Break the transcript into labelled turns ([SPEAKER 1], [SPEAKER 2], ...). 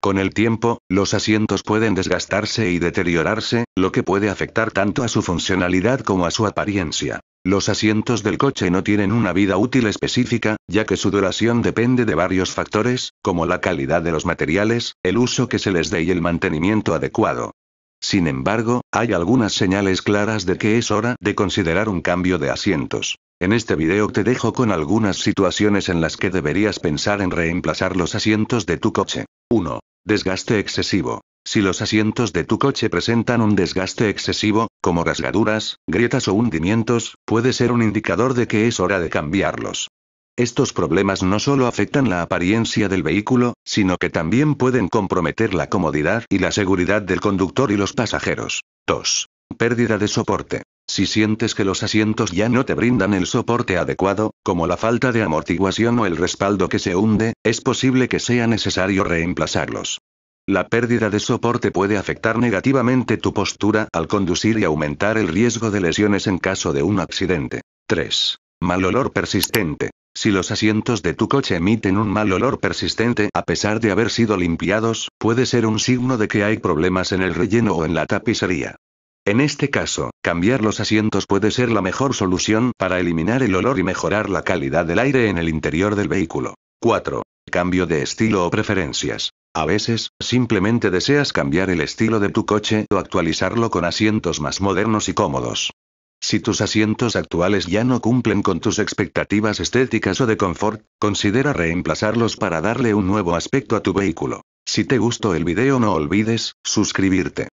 [SPEAKER 1] Con el tiempo, los asientos pueden desgastarse y deteriorarse, lo que puede afectar tanto a su funcionalidad como a su apariencia. Los asientos del coche no tienen una vida útil específica, ya que su duración depende de varios factores, como la calidad de los materiales, el uso que se les dé y el mantenimiento adecuado. Sin embargo, hay algunas señales claras de que es hora de considerar un cambio de asientos. En este video te dejo con algunas situaciones en las que deberías pensar en reemplazar los asientos de tu coche. 1. Desgaste excesivo. Si los asientos de tu coche presentan un desgaste excesivo, como rasgaduras, grietas o hundimientos, puede ser un indicador de que es hora de cambiarlos. Estos problemas no solo afectan la apariencia del vehículo, sino que también pueden comprometer la comodidad y la seguridad del conductor y los pasajeros. 2. Pérdida de soporte. Si sientes que los asientos ya no te brindan el soporte adecuado, como la falta de amortiguación o el respaldo que se hunde, es posible que sea necesario reemplazarlos. La pérdida de soporte puede afectar negativamente tu postura al conducir y aumentar el riesgo de lesiones en caso de un accidente. 3. Mal olor persistente. Si los asientos de tu coche emiten un mal olor persistente a pesar de haber sido limpiados, puede ser un signo de que hay problemas en el relleno o en la tapicería. En este caso, cambiar los asientos puede ser la mejor solución para eliminar el olor y mejorar la calidad del aire en el interior del vehículo. 4. Cambio de estilo o preferencias. A veces, simplemente deseas cambiar el estilo de tu coche o actualizarlo con asientos más modernos y cómodos. Si tus asientos actuales ya no cumplen con tus expectativas estéticas o de confort, considera reemplazarlos para darle un nuevo aspecto a tu vehículo. Si te gustó el video no olvides, suscribirte.